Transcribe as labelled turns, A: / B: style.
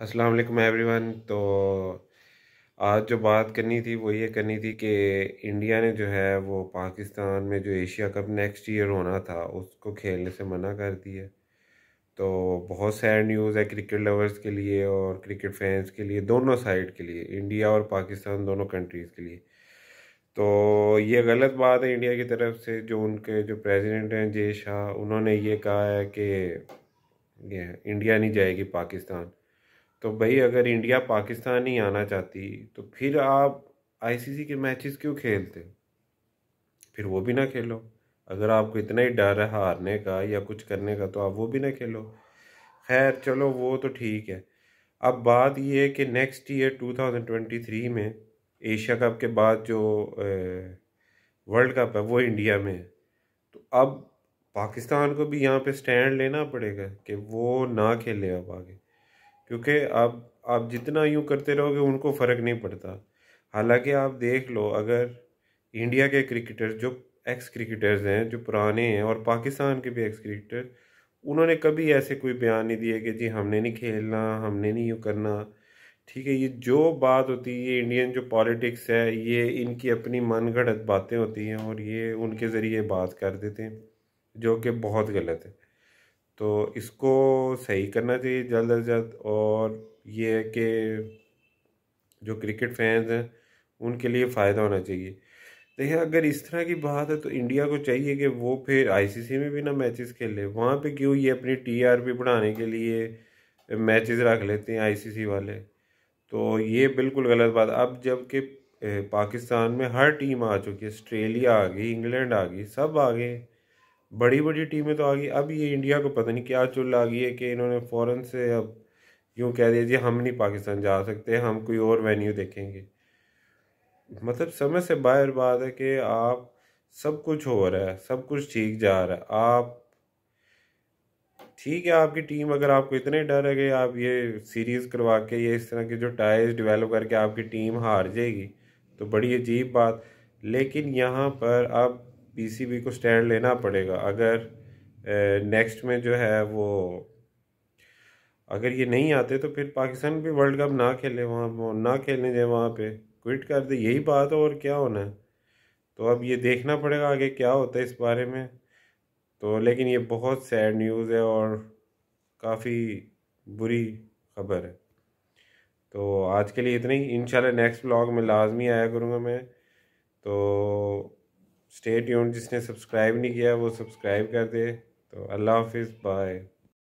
A: अस्सलाम वालेकुम एवरीवन तो आज जो बात करनी थी वो ये करनी थी कि इंडिया ने जो है वो पाकिस्तान में जो एशिया कप नेक्स्ट ईयर होना था उसको खेलने से मना कर दिया तो बहुत सैड न्यूज़ है क्रिकेट लवर्स के लिए और क्रिकेट फैंस के लिए दोनों साइड के लिए इंडिया और पाकिस्तान दोनों कंट्रीज़ के लिए तो ये गलत बात है इंडिया की तरफ से जो उनके जो प्रेसिडेंट हैं जय शाह उन्होंने ये कहा है कि इंडिया नहीं जाएगी पाकिस्तान तो भाई अगर इंडिया पाकिस्तान ही आना चाहती तो फिर आप आईसीसी के मैचेस क्यों खेलते फिर वो भी ना खेलो अगर आपको इतना ही डर है हारने का या कुछ करने का तो आप वो भी ना खेलो खैर चलो वो तो ठीक है अब बात ये है कि नेक्स्ट ईयर 2023 में एशिया कप के बाद जो वर्ल्ड कप है वो इंडिया में है तो अब पाकिस्तान को भी यहाँ पे स्टैंड लेना पड़ेगा कि वो ना खेले अब आगे क्योंकि आप आप जितना यूँ करते रहोगे उनको फ़र्क नहीं पड़ता हालांकि आप देख लो अगर इंडिया के क्रिकेटर जो एक्स क्रिकेटर्स हैं जो पुराने हैं और पाकिस्तान के भी एक्स क्रिकेटर उन्होंने कभी ऐसे कोई बयान नहीं दिए कि जी हमने नहीं खेलना हमने नहीं यूँ करना ठीक है ये जो बात होती है ये इंडियन जो पॉलिटिक्स है ये इनकी अपनी मनगढ़ बातें होती हैं और ये उनके ज़रिए बात कर देते हैं जो कि बहुत गलत है तो इसको सही करना चाहिए जल्द अज जल्द और ये है कि जो क्रिकेट फैंस हैं उनके लिए फ़ायदा होना चाहिए देखिए अगर इस तरह की बात है तो इंडिया को चाहिए कि वो फिर आईसीसी में भी ना मैचेस खेले वहाँ पे क्यों ये अपनी टीआरपी बढ़ाने के लिए मैचेस रख लेते हैं आईसीसी वाले तो ये बिल्कुल गलत बात अब जबकि पाकिस्तान में हर टीम आ चुकी है ऑस्ट्रेलिया आ गई इंग्लैंड आ गई सब आ गए बड़ी बड़ी टीमें तो आ गई अब ये इंडिया को पता नहीं क्या चुल आ गई है कि इन्होंने फ़ौरन से अब यूँ कह दिया जी हम नहीं पाकिस्तान जा सकते हम कोई और वेन्यू देखेंगे मतलब समझ से बाहर बात है कि आप सब कुछ हो रहा है सब कुछ ठीक जा रहा है आप ठीक है आपकी टीम अगर आपको इतने डर है कि आप ये सीरीज़ करवा के ये इस तरह के जो टायर्स डेवलप करके आपकी टीम हार जाएगी तो बड़ी अजीब बात लेकिन यहाँ पर अब पीसीबी को स्टैंड लेना पड़ेगा अगर नेक्स्ट में जो है वो अगर ये नहीं आते तो फिर पाकिस्तान भी वर्ल्ड कप ना खेले वहाँ ना खेलने जाए वहाँ पे क्विट कर दे यही बात हो और क्या होना है तो अब ये देखना पड़ेगा आगे क्या होता है इस बारे में तो लेकिन ये बहुत सैड न्यूज़ है और काफ़ी बुरी खबर है तो आज के लिए इतना ही इन नेक्स्ट ब्लॉग में लाजमी आया करूँगा मैं तो स्टेट यून जिसने सब्सक्राइब नहीं किया वो सब्सक्राइब कर दे तो अल्लाह हाफिज़ बाय